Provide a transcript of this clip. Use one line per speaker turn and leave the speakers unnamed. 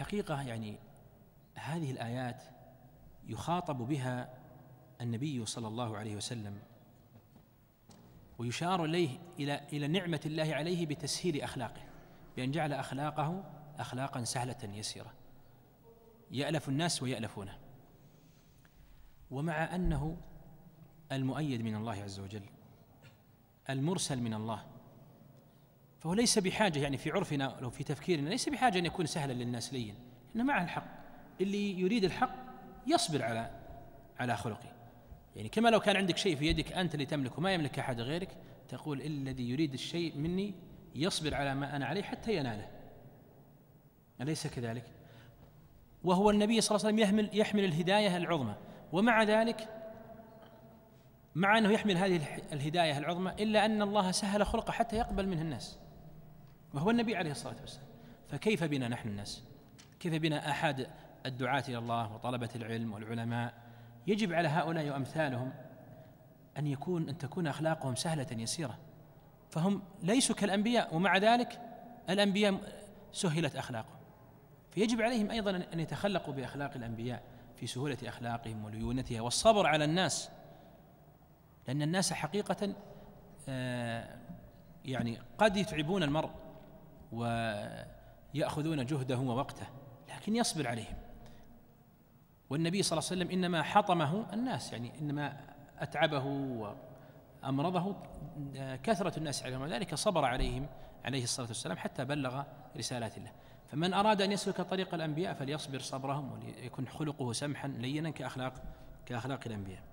الحقيقه يعني هذه الايات يخاطب بها النبي صلى الله عليه وسلم ويشار اليه الى الى نعمه الله عليه بتسهيل اخلاقه بان جعل اخلاقه اخلاقا سهله يسيره يالف الناس ويالفونه ومع انه المؤيد من الله عز وجل المرسل من الله فهو ليس بحاجة يعني في عرفنا لو في تفكيرنا ليس بحاجة أن يكون سهلا للناس لين إنه معه الحق اللي يريد الحق يصبر على على خلقه يعني كما لو كان عندك شيء في يدك أنت اللي تملكه ما يملك أحد غيرك تقول الذي يريد الشيء مني يصبر على ما أنا عليه حتى يناله أليس كذلك؟ وهو النبي صلى الله عليه وسلم يحمل يحمل الهداية العظمى ومع ذلك مع أنه يحمل هذه الهداية العظمى إلا أن الله سهل خلقه حتى يقبل منه الناس وهو النبي عليه الصلاة والسلام فكيف بنا نحن الناس كيف بنا أحد الدعاة إلى الله وطلبة العلم والعلماء يجب على هؤلاء وأمثالهم أن يكون أن تكون أخلاقهم سهلة يسيرة فهم ليسوا كالأنبياء ومع ذلك الأنبياء سهلت أخلاقهم فيجب عليهم أيضا أن يتخلقوا بأخلاق الأنبياء في سهولة أخلاقهم وليونتها والصبر على الناس لأن الناس حقيقة آه، يعني قد يتعبون المرء ويأخذون جهده ووقته لكن يصبر عليهم والنبي صلى الله عليه وسلم إنما حطمه الناس يعني إنما أتعبه وأمرضه آه، كثرة الناس عليهم ذلك صبر عليهم عليه الصلاة والسلام حتى بلغ رسالات الله فمن أراد أن يسلك طريق الأنبياء فليصبر صبرهم وليكن خلقه سمحا لينا كأخلاق كأخلاق الأنبياء